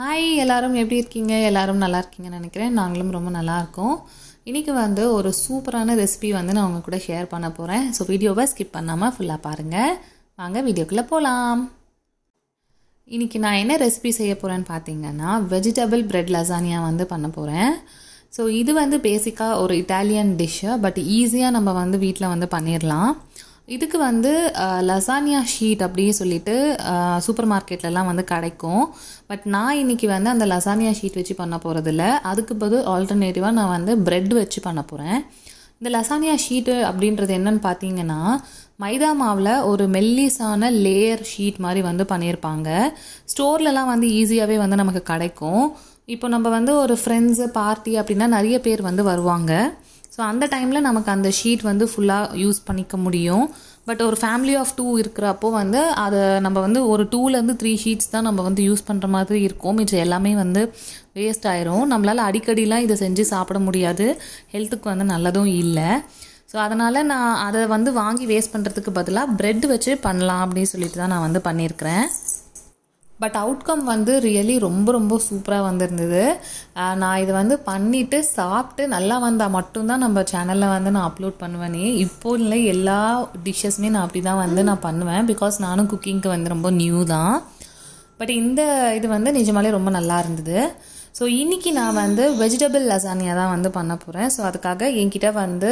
hi எல்லோரும் எப்படி இருக்கீங்க எல்லோரும் நல்லா இருக்கீங்கன்னு நினைக்கிறேன் நாங்களும் ரொம்ப நல்லாயிருக்கோம் இன்றைக்கி வந்து ஒரு சூப்பரான ரெசிபி வந்து நான் உங்கள் கூட ஷேர் பண்ண போகிறேன் ஸோ வீடியோவை ஸ்கிப் பண்ணாமல் ஃபுல்லாக பாருங்கள் வாங்க வீடியோக்குள்ளே போகலாம் இன்றைக்கி நான் என்ன ரெசிபி செய்ய போகிறேன்னு பார்த்தீங்கன்னா வெஜிடபிள் ப்ரெட் லசானியா வந்து பண்ண போகிறேன் ஸோ இது வந்து பேசிக்காக ஒரு இட்டாலியன் டிஷ்ஷு பட் ஈஸியாக நம்ம வந்து வீட்டில் வந்து பண்ணிடலாம் இதுக்கு வந்து லசானியா ஷீட் அப்படியே சொல்லிட்டு சூப்பர் மார்க்கெட்லலாம் வந்து கிடைக்கும் பட் நான் இன்னைக்கு வந்து அந்த லசானியா ஷீட் வச்சு பண்ண போகிறதில்ல அதுக்கு பதில் ஆல்டர்னேட்டிவாக நான் வந்து ப்ரெட் வச்சு பண்ண போகிறேன் இந்த லசானியா ஷீட்டு அப்படின்றது என்னன்னு பார்த்தீங்கன்னா மைதா மாவில் ஒரு மெல்லிசான லேயர் ஷீட் மாதிரி வந்து பண்ணியிருப்பாங்க ஸ்டோர்லலாம் வந்து ஈஸியாகவே வந்து நமக்கு கிடைக்கும் இப்போ நம்ம வந்து ஒரு ஃப்ரெண்ட்ஸு பார்ட்டி அப்படின்னா நிறைய பேர் வந்து வருவாங்க ஸோ அந்த டைமில் நமக்கு அந்த ஷீட் வந்து ஃபுல்லாக யூஸ் பண்ணிக்க முடியும் பட் ஒரு ஃபேமிலி ஆஃப் டூ இருக்கிறப்போ வந்து அதை நம்ம வந்து ஒரு டூலேருந்து த்ரீ ஷீட்ஸ் தான் நம்ம வந்து யூஸ் பண்ணுற மாதிரி இருக்கும் மிச்சம் எல்லாமே வந்து வேஸ்ட் ஆயிரும் நம்மளால் அடிக்கடிலாம் இதை செஞ்சு சாப்பிட முடியாது ஹெல்த்துக்கு வந்து நல்லதும் இல்லை ஸோ அதனால் நான் அதை வந்து வாங்கி வேஸ்ட் பண்ணுறதுக்கு பதிலாக ப்ரெட் வச்சு பண்ணலாம் அப்படின்னு சொல்லிட்டு தான் நான் வந்து பண்ணியிருக்கிறேன் பட் அவுட்கம் வந்து ரியலி ரொம்ப ரொம்ப சூப்பராக வந்திருந்தது நான் இது வந்து பண்ணிவிட்டு சாப்பிட்டு நல்லா வந்தால் மட்டும்தான் நம்ம சேனலில் வந்து நான் அப்லோட் பண்ணுவேனே இப்போ இல்லை எல்லா டிஷ்ஷஸுமே நான் அப்படி தான் வந்து நான் பண்ணுவேன் பிகாஸ் நானும் குக்கிங்க்கு வந்து ரொம்ப நியூ தான் பட் இந்த இது வந்து நிஜமாலே ரொம்ப நல்லா இருந்தது ஸோ இன்றைக்கி நான் வந்து வெஜிடபிள் லசானியா தான் வந்து பண்ண போகிறேன் ஸோ அதுக்காக என்கிட்ட வந்து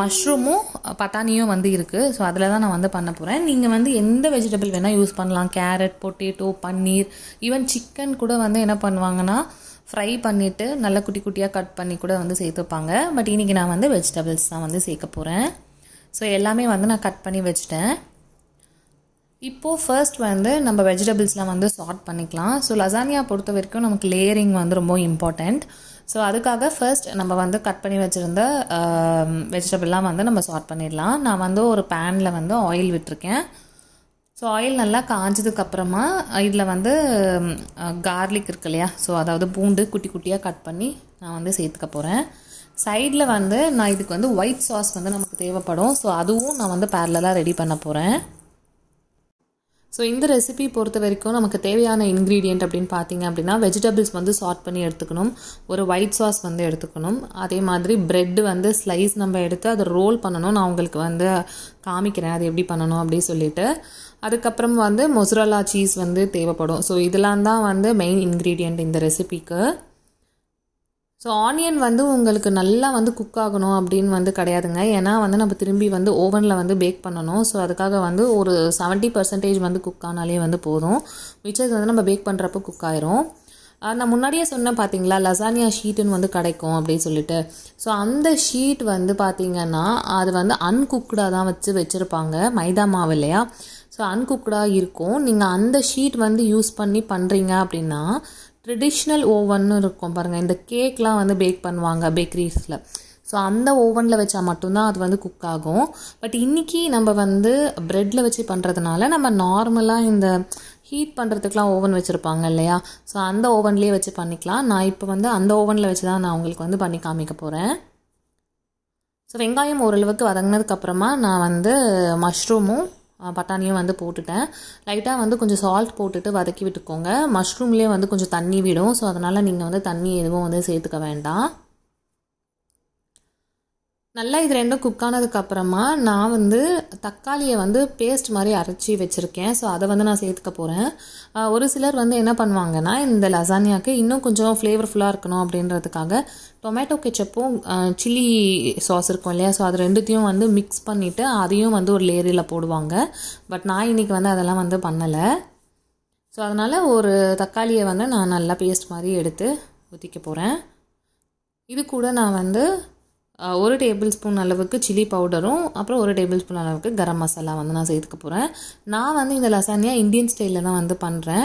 மஷ்ரூமும் பட்டாணியும் வந்து இருக்குது ஸோ அதில் தான் நான் வந்து பண்ண போகிறேன் நீங்கள் வந்து எந்த வெஜிடபிள் வேணால் யூஸ் பண்ணலாம் carrot potato paneer even chicken கூட வந்து என்ன பண்ணுவாங்கன்னா ஃப்ரை பண்ணிவிட்டு நல்லா குட்டி குட்டியாக கட் பண்ணி கூட வந்து சேர்த்துப்பாங்க பட் இன்றைக்கி நான் வந்து வெஜிடபிள்ஸ் தான் வந்து சேர்க்க போகிறேன் ஸோ எல்லாமே வந்து நான் கட் பண்ணி வச்சுட்டேன் இப்போது ஃபர்ஸ்ட் வந்து நம்ம வெஜிடபிள்ஸ்லாம் வந்து சார்ட் பண்ணிக்கலாம் ஸோ லசானியா பொறுத்த வரைக்கும் நமக்கு லேயரிங் வந்து ரொம்ப இம்பார்ட்டண்ட் ஸோ அதுக்காக ஃபர்ஸ்ட் நம்ம வந்து கட் பண்ணி வச்சுருந்த வெஜிடபிள்லாம் வந்து நம்ம சார்ட் பண்ணிடலாம் நான் வந்து ஒரு பேனில் வந்து ஆயில் விட்டுருக்கேன் ஸோ ஆயில் நல்லா காஞ்சதுக்கப்புறமா இதில் வந்து கார்லிக் இருக்கு இல்லையா ஸோ அதாவது பூண்டு குட்டி குட்டியாக கட் பண்ணி நான் வந்து சேர்த்துக்க போகிறேன் சைடில் வந்து நான் இதுக்கு வந்து ஒயிட் சாஸ் வந்து நமக்கு தேவைப்படும் ஸோ அதுவும் நான் வந்து பேரலாக ரெடி பண்ண போகிறேன் ஸோ இந்த ரெசிபி பொறுத்த வரைக்கும் நமக்கு தேவையான இன்க்ரீடியண்ட் அப்படின்னு பார்த்தீங்க அப்படின்னா வெஜிடபிள்ஸ் வந்து சார்ட் பண்ணி எடுத்துக்கணும் ஒரு ஒயிட் சாஸ் வந்து எடுத்துக்கணும் அதே மாதிரி ப்ரெட்டு வந்து ஸ்லைஸ் நம்ம எடுத்து அதை ரோல் பண்ணணும் நான் உங்களுக்கு வந்து காமிக்கிறேன் அது எப்படி பண்ணணும் அப்படின்னு சொல்லிட்டு அதுக்கப்புறம் வந்து மொசரலா சீஸ் வந்து தேவைப்படும் ஸோ இதெல்லாம் தான் வந்து மெயின் இன்க்ரீடியண்ட் இந்த ரெசிபிக்கு ஸோ ஆனியன் வந்து உங்களுக்கு நல்லா வந்து குக் ஆகணும் அப்படின்னு வந்து கிடையாதுங்க ஏன்னா வந்து நம்ம திரும்பி வந்து ஓவனில் வந்து பேக் பண்ணணும் ஸோ அதுக்காக வந்து ஒரு செவன்ட்டி பர்சன்டேஜ் வந்து குக் ஆனாலே வந்து போதும் மிச்சது வந்து நம்ம பேக் பண்ணுறப்போ குக் ஆயிரும் நான் முன்னாடியே சொன்னேன் பார்த்தீங்களா லசானியா ஷீட்டுன்னு வந்து கிடைக்கும் அப்படின்னு சொல்லிட்டு ஸோ அந்த ஷீட் வந்து பார்த்திங்கன்னா அது வந்து அன்குக்குடாக தான் வச்சு வச்சுருப்பாங்க மைதா மாவு இல்லையா ஸோ அன்குக்குடாக இருக்கும் நீங்கள் அந்த ஷீட் வந்து யூஸ் பண்ணி பண்ணுறீங்க அப்படின்னா ட்ரெடிஷ்னல் ஓவன் இருக்கும் பாருங்கள் இந்த கேக்லாம் வந்து பேக் பண்ணுவாங்க பேக்கரிஸில் ஸோ அந்த ஓவனில் வச்சால் மட்டும்தான் அது வந்து குக் ஆகும் பட் இன்றைக்கி நம்ம வந்து ப்ரெட்டில் வச்சு பண்ணுறதுனால நம்ம நார்மலாக இந்த ஹீட் பண்ணுறதுக்குலாம் ஓவன் வச்சுருப்பாங்க இல்லையா ஸோ அந்த ஓவன்லேயே வச்சு பண்ணிக்கலாம் நான் இப்போ வந்து அந்த ஓவனில் வச்சு தான் நான் உங்களுக்கு வந்து பண்ணி காமிக்க போகிறேன் ஸோ வெங்காயம் ஓரளவுக்கு வதங்கினதுக்கப்புறமா நான் வந்து மஷ்ரூமும் பட்டாணியும் வந்து போட்டுட்டேன் லைட்டாக வந்து கொஞ்சம் சால்ட் போட்டுட்டு வதக்கி விட்டுக்கோங்க மஷ்ரூம்லேயே வந்து கொஞ்சம் தண்ணி விடும் ஸோ அதனால் நீங்கள் வந்து தண்ணி எதுவும் வந்து சேர்த்துக்க வேண்டாம் நல்லா இது ரெண்டும் குக் ஆனதுக்கப்புறமா நான் வந்து தக்காளியை வந்து பேஸ்ட் மாதிரி அரைச்சி வச்சுருக்கேன் ஸோ அதை வந்து நான் சேர்த்துக்க போகிறேன் ஒரு சிலர் வந்து என்ன பண்ணுவாங்கன்னா இந்த லசானியாவுக்கு இன்னும் கொஞ்சம் ஃப்ளேவர்ஃபுல்லாக இருக்கணும் அப்படின்றதுக்காக டொமேட்டோ கெச்சப்பும் சில்லி சாஸ் இருக்கும் இல்லையா ஸோ அது ரெண்டுத்தையும் வந்து மிக்ஸ் பண்ணிவிட்டு அதையும் வந்து ஒரு லேரியில் போடுவாங்க பட் நான் இன்றைக்கி வந்து அதெல்லாம் வந்து பண்ணலை ஸோ அதனால் ஒரு தக்காளியை வந்து நான் நல்லா பேஸ்ட் மாதிரி எடுத்து ஊற்றிக்க போகிறேன் இது கூட நான் வந்து ஒரு டேபிள் ஸ்பூன் அளவுக்கு சில்லி பவுடரும் அப்புறம் ஒரு டேபிள் ஸ்பூன் அளவுக்கு கரம் மசாலா வந்து நான் சேர்த்துக்க போகிறேன் நான் வந்து இந்த லசானியா இந்தியன் ஸ்டைலில் தான் வந்து பண்ணுறேன்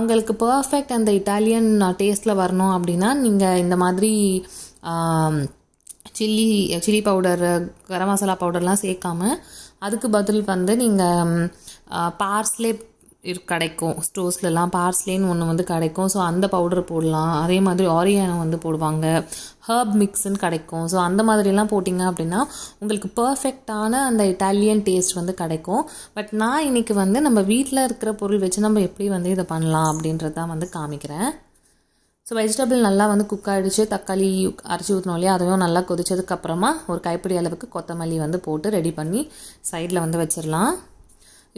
உங்களுக்கு பர்ஃபெக்ட் அந்த இட்டாலியன் டேஸ்ட்டில் வரணும் அப்படின்னா நீங்கள் இந்த மாதிரி chilli chilli powder garam masala பவுடர்லாம் சேர்க்காம அதுக்கு பதில் வந்து நீங்கள் பார்ஸ்லே கிடைக்கும் ஸ்டோர்ஸ்லலாம் பார்ஸ்லேன்னு ஒன்று வந்து கிடைக்கும் ஸோ அந்த பவுடர் போடலாம் அதே மாதிரி ஆரியானோ வந்து போடுவாங்க ஹர்ப் மிக்ஸுன்னு கிடைக்கும் ஸோ அந்த மாதிரிலாம் போட்டிங்க அப்படின்னா உங்களுக்கு பர்ஃபெக்டான அந்த இட்டாலியன் டேஸ்ட் வந்து கிடைக்கும் பட் நான் இன்றைக்கி வந்து நம்ம வீட்டில் இருக்கிற பொருள் வச்சு நம்ம எப்படி வந்து இதை பண்ணலாம் அப்படின்றத தான் வந்து காமிக்கிறேன் ஸோ வெஜிடபிள் நல்லா வந்து குக் ஆகிடுச்சு தக்காளி அரைச்சி ஊற்றணும் இல்லையா அதையும் நல்லா கொதிச்சதுக்கப்புறமா ஒரு கைப்பிடி அளவுக்கு கொத்தமல்லி வந்து போட்டு ரெடி பண்ணி சைடில் வந்து வச்சிடலாம்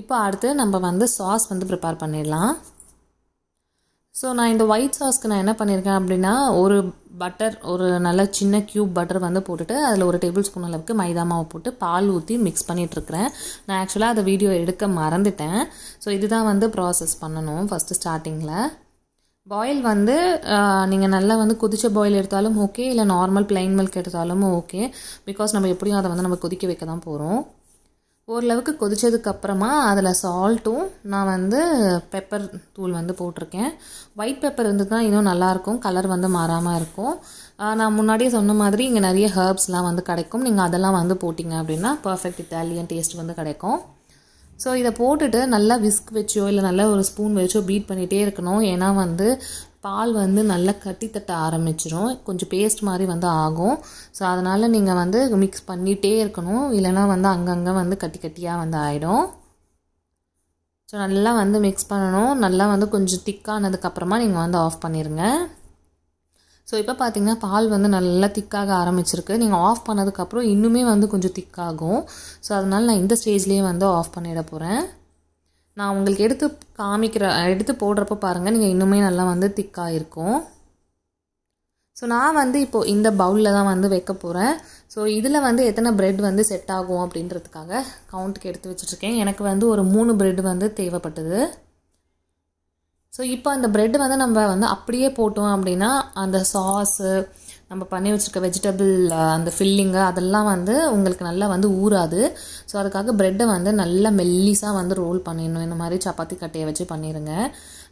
இப்போ அடுத்து நம்ம வந்து சாஸ் வந்து ப்ரிப்பேர் பண்ணிடலாம் ஸோ நான் இந்த ஒயிட் சாஸ்க்கு நான் என்ன பண்ணியிருக்கேன் அப்படின்னா ஒரு பட்டர் ஒரு நல்ல சின்ன க்யூப் பட்டர் வந்து போட்டுட்டு அதில் ஒரு டேபிள் ஸ்பூன் அளவுக்கு மைதா மாவு போட்டு பால் ஊற்றி மிக்ஸ் பண்ணிகிட்ருக்கிறேன் நான் ஆக்சுவலாக அதை வீடியோ எடுக்க மறந்துட்டேன் ஸோ இதுதான் வந்து ப்ராசஸ் பண்ணணும் ஃபஸ்ட்டு ஸ்டார்டிங்கில் பாயில் வந்து நீங்கள் நல்லா வந்து கொதிச்ச பாயில் எடுத்தாலும் ஓகே இல்லை நார்மல் பிளைன் மில்க் எடுத்தாலும் ஓகே பிகாஸ் நம்ம எப்படியும் அதை வந்து நம்ம கொதிக்க வைக்க தான் போகிறோம் ஓரளவுக்கு கொதித்ததுக்கப்புறமா அதில் சால்ட்டும் நான் வந்து பெப்பர் தூள் வந்து போட்டிருக்கேன் ஒயிட் பெப்பர் தான் இன்னும் நல்லாயிருக்கும் கலர் வந்து மாறாமல் இருக்கும் நான் முன்னாடியே சொன்ன மாதிரி இங்கே நிறைய ஹர்ப்ஸ்லாம் வந்து கிடைக்கும் நீங்கள் அதெல்லாம் வந்து போட்டிங்க அப்படின்னா பர்ஃபெக்ட் இட்டாலியன் டேஸ்ட் வந்து கிடைக்கும் ஸோ இதை போட்டுட்டு நல்லா விஸ்க் வச்சோ இல்லை நல்லா ஒரு ஸ்பூன் வச்சோ பீட் பண்ணிகிட்டே இருக்கணும் ஏன்னா வந்து பால் வந்து நல்லா கட்டி தட்ட ஆரம்பிச்சிடும் கொஞ்சம் பேஸ்ட் மாதிரி வந்து ஆகும் ஸோ அதனால் நீங்கள் வந்து மிக்ஸ் பண்ணிகிட்டே இருக்கணும் இல்லைனா வந்து அங்கங்கே வந்து கட்டி கட்டியாக வந்து ஆகிடும் ஸோ நல்லா வந்து மிக்ஸ் பண்ணணும் நல்லா வந்து கொஞ்சம் திக்கானதுக்கப்புறமா நீங்கள் வந்து ஆஃப் பண்ணிடுங்க ஸோ இப்போ பார்த்தீங்கன்னா பால் வந்து நல்லா திக்காக ஆரம்பிச்சிருக்கு நீங்கள் ஆஃப் பண்ணதுக்கப்புறம் இன்னுமே வந்து கொஞ்சம் திக்காகும் ஸோ அதனால் நான் இந்த ஸ்டேஜ்லேயே வந்து ஆஃப் பண்ணிட போகிறேன் நான் உங்களுக்கு எடுத்து காமிக்கிற எடுத்து போடுறப்போ பாருங்கள் நீங்கள் இன்னுமே நல்லா வந்து திக்காக இருக்கும் ஸோ நான் வந்து இப்போது இந்த பவுலில் தான் வந்து வைக்க போகிறேன் ஸோ இதில் வந்து எத்தனை பிரெட் வந்து செட் ஆகும் அப்படின்றதுக்காக கவுண்ட்டுக்கு எடுத்து வச்சுட்ருக்கேன் எனக்கு வந்து ஒரு மூணு பிரெட் வந்து தேவைப்பட்டது ஸோ இப்போ அந்த ப்ரெட் வந்து நம்ம வந்து அப்படியே போட்டோம் அப்படின்னா அந்த சாஸு நம்ம பண்ணி வச்சுருக்க வெஜிடபிள் அந்த ஃபில்லிங்கு அதெல்லாம் வந்து உங்களுக்கு நல்லா வந்து ஊறாது ஸோ அதுக்காக ப்ரெட்டை வந்து நல்லா மெல்லிஸாக வந்து ரோல் பண்ணிடணும் இந்த மாதிரி சப்பாத்தி கட்டையை வச்சு பண்ணிடுங்க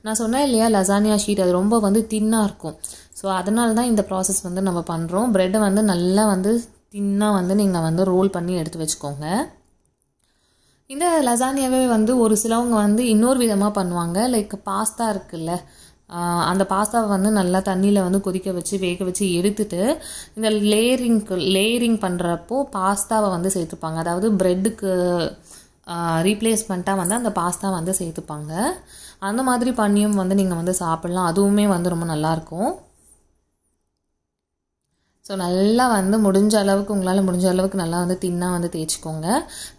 நான் சொன்னேன் இல்லையா லசானியா ஷீட் அது ரொம்ப வந்து தின்னாக இருக்கும் ஸோ அதனால தான் இந்த ப்ராசஸ் வந்து நம்ம பண்ணுறோம் ப்ரெட்டை வந்து நல்லா வந்து தின்னாக வந்து நீங்கள் வந்து ரோல் பண்ணி எடுத்து வச்சுக்கோங்க இந்த லசானியாவே வந்து ஒரு சிலவங்க வந்து இன்னொரு விதமாக பண்ணுவாங்க லைக் பாஸ்தா இருக்குல்ல அந்த பாஸ்தாவை வந்து நல்லா தண்ணியில் வந்து கொதிக்க வச்சு வேக வச்சு எடுத்துட்டு இந்த லேயரிங்க்கு லேயரிங் பண்ணுறப்போ பாஸ்தாவை வந்து சேர்த்துப்பாங்க அதாவது ப்ரெட்டுக்கு ரீப்ளேஸ்மெண்ட்டாக வந்து அந்த பாஸ்தா வந்து சேர்த்துப்பாங்க அந்த மாதிரி பண்ணியும் வந்து நீங்கள் வந்து சாப்பிட்லாம் அதுவுமே வந்து ரொம்ப நல்லாயிருக்கும் ஸோ நல்லா வந்து முடிஞ்ச அளவுக்கு உங்களால் முடிஞ்ச அளவுக்கு நல்லா வந்து தின்னாக வந்து தேய்ச்சிக்கோங்க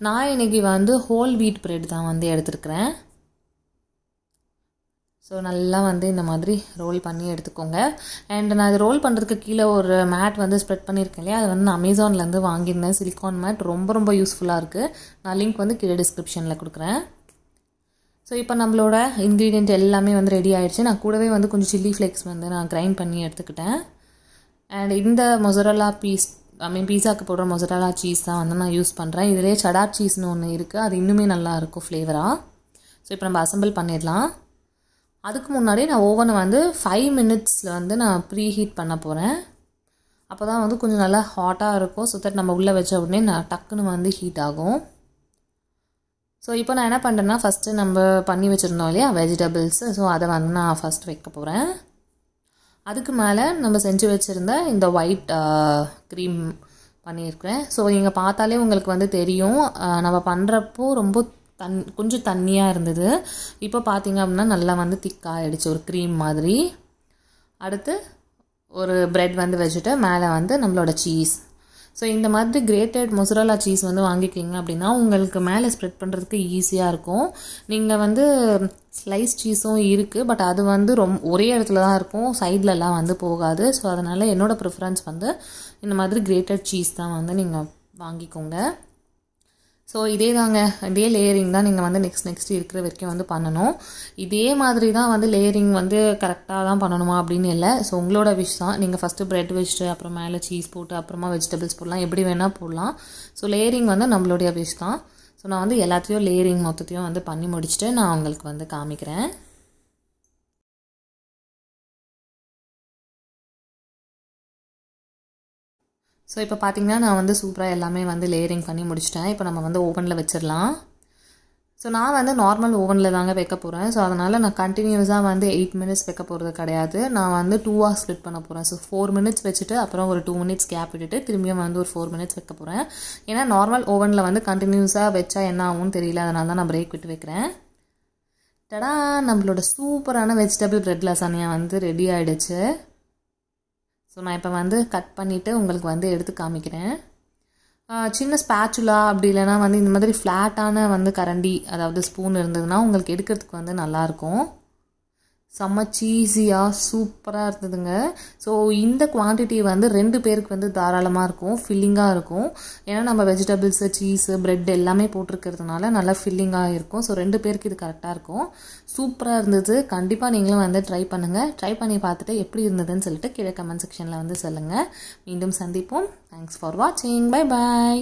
நான் இன்னைக்கு வந்து ஹோல் வீட் ப்ரெட் தான் வந்து எடுத்துருக்குறேன் ஸோ நல்லா வந்து இந்த மாதிரி ரோல் பண்ணி எடுத்துக்கோங்க அண்ட் நான் இது ரோல் பண்ணுறதுக்கு கீழே ஒரு மேட் வந்து ஸ்ப்ரெட் பண்ணியிருக்கேன் இல்லையா அது வந்து நான் அமேசான்லேருந்து வாங்கியிருந்தேன் சிலிக்கான் மேட் ரொம்ப ரொம்ப யூஸ்ஃபுல்லாக இருக்குது நான் லிங்க் வந்து கீழே டிஸ்கிரிப்ஷனில் கொடுக்குறேன் ஸோ இப்போ நம்மளோட இன்க்ரீடியன்ட் எல்லாமே வந்து ரெடி ஆகிடுச்சு நான் கூடவே வந்து கொஞ்சம் சில்லி ஃப்ளேக்ஸ் வந்து நான் கிரைண்ட் பண்ணி எடுத்துக்கிட்டேன் அண்ட் இந்த மொசரலா பீஸ் ஐ மீன் பீஸாக்கு போடுற மொசரலா சீஸ் தான் வந்து நான் யூஸ் பண்ணுறேன் இதிலே சடார் சீஸ்னு ஒன்று இருக்குது அது இன்னுமே நல்லாயிருக்கும் ஃப்ளேவராக ஸோ இப்போ நம்ம அசம்பிள் பண்ணிடலாம் அதுக்கு முன்னாடி நான் ஓவனை வந்து ஃபைவ் மினிட்ஸில் வந்து நான் ப்ரீ ஹீட் பண்ண போகிறேன் அப்போ தான் வந்து கொஞ்சம் நல்லா ஹாட்டாக இருக்கும் ஸோ தட் நம்ம உள்ளே வச்ச உடனே நான் டக்குன்னு வந்து ஹீட் ஆகும் ஸோ இப்போ நான் என்ன பண்ணுறேன்னா ஃபஸ்ட்டு நம்ம பண்ணி வச்சுருந்தோம் இல்லையா வெஜிடபிள்ஸு ஸோ அதை வந்து நான் ஃபஸ்ட் வைக்க போகிறேன் அதுக்கு மேலே நம்ம செஞ்சு வச்சுருந்த இந்த ஒயிட் க்ரீம் பண்ணியிருக்கேன் ஸோ நீங்கள் பார்த்தாலே உங்களுக்கு வந்து தெரியும் நம்ம பண்ணுறப்போ ரொம்ப தன் கொஞ்சம் தண்ணியாக இருந்தது இப்போ பார்த்தீங்க அப்படின்னா நல்லா வந்து திக்காகிடுச்சு ஒரு க்ரீம் மாதிரி அடுத்து ஒரு ப்ரெட் வந்து வச்சுட்டு மேலே வந்து நம்மளோட சீஸ் ஸோ இந்த மாதிரி கிரேட்டட் மொசரலா சீஸ் வந்து வாங்கிக்கிங்க அப்படின்னா உங்களுக்கு மேலே ஸ்ப்ரெட் பண்ணுறதுக்கு ஈஸியாக இருக்கும் நீங்கள் வந்து ஸ்லைஸ் சீஸும் இருக்குது பட் அது வந்து ரொம் ஒரே இடத்துல தான் இருக்கும் சைட்லலாம் வந்து போகாது ஸோ அதனால் என்னோடய ப்ரிஃபரன்ஸ் வந்து இந்த மாதிரி கிரேட்டட் சீஸ் தான் வந்து நீங்கள் வாங்கிக்கோங்க ஸோ இதே தாங்க இதே லேயரிங் தான் நீங்கள் வந்து நெக்ஸ்ட் நெக்ஸ்ட் இருக்கிற வரைக்கும் வந்து பண்ணணும் இதே மாதிரி தான் வந்து லேயரிங் வந்து கரெக்டாக தான் பண்ணணுமா அப்படின்னு இல்லை ஸோ உங்களோட விஷ் தான் நீங்கள் ஃபஸ்ட்டு ப்ரெட் வச்சுட்டு அப்புறம் மேலே சீஸ் போட்டு அப்புறமா வெஜிடபிள்ஸ் போடலாம் எப்படி வேணால் போடலாம் ஸோ லேயரிங் வந்து நம்மளுடைய விஷ் தான் ஸோ நான் வந்து எல்லாத்தையும் லேயரிங் மொத்தத்தையும் வந்து பண்ணி முடிச்சுட்டு நான் உங்களுக்கு வந்து காமிக்கிறேன் ஸோ இப்போ பார்த்திங்கன்னா நான் வந்து சூப்பராக எல்லாமே வந்து லேயரிங் பண்ணி முடிச்சிட்டேன் இப்போ நம்ம வந்து ஓவனில் வச்சிடலாம் ஸோ நான் வந்து நார்மல் ஓவனில் தாங்க வைக்க போகிறேன் ஸோ அதனால் நான் கண்டினியூஸாக வந்து எயிட் மினிட்ஸ் வைக்க போகிறது கிடையாது நான் வந்து டூ ஹவர்ஸ் ஸ்ப்ளிட் பண்ண போகிறேன் ஸோ ஃபோர் மினிட்ஸ் வச்சுட்டு அப்புறம் ஒரு டூ மினிட்ஸ் கேப் விட்டுட்டு திரும்பியும் வந்து ஒரு ஃபோர் மினிட்ஸ் வைக்க போகிறேன் ஏன்னா நார்மல் ஓவனில் வந்து கண்டினியூஸாக வச்சா என்ன ஆகும்னு தெரியல அதனால தான் நான் பிரேக் விட்டு வைக்கிறேன் டடா நம்மளோட சூப்பரான வெஜிடபிள் பிரெட் லசானியாக வந்து ரெடி ஆகிடுச்சு ஸோ நான் இப்போ வந்து கட் பண்ணிவிட்டு உங்களுக்கு வந்து எடுத்து காமிக்கிறேன் சின்ன ஸ்பேச்சுலா அப்படி இல்லைனா வந்து இந்த மாதிரி ஃப்ளாட்டான வந்து கரண்டி அதாவது ஸ்பூன் இருந்ததுன்னா உங்களுக்கு எடுக்கிறதுக்கு வந்து நல்லாயிருக்கும் செம்ம சீஸியாக சூப்பராக இருந்ததுங்க ஸோ இந்த குவான்டிட்டி வந்து ரெண்டு பேருக்கு வந்து தாராளமாக இருக்கும் ஃபில்லிங்காக இருக்கும் ஏன்னா நம்ம வெஜிடபிள்ஸு சீஸு ப்ரெட் எல்லாமே போட்டிருக்கிறதுனால நல்லா ஃபில்லிங்காக இருக்கும் ஸோ ரெண்டு பேருக்கு இது கரெக்டாக இருக்கும் சூப்பராக இருந்தது கண்டிப்பாக நீங்களும் வந்து ட்ரை பண்ணுங்கள் ட்ரை பண்ணி பார்த்துட்டு எப்படி இருந்ததுன்னு சொல்லிட்டு கீழே கமெண்ட் செக்ஷனில் வந்து சொல்லுங்கள் மீண்டும் சந்திப்போம் தேங்க்ஸ் ஃபார் வாட்சிங் பை பாய்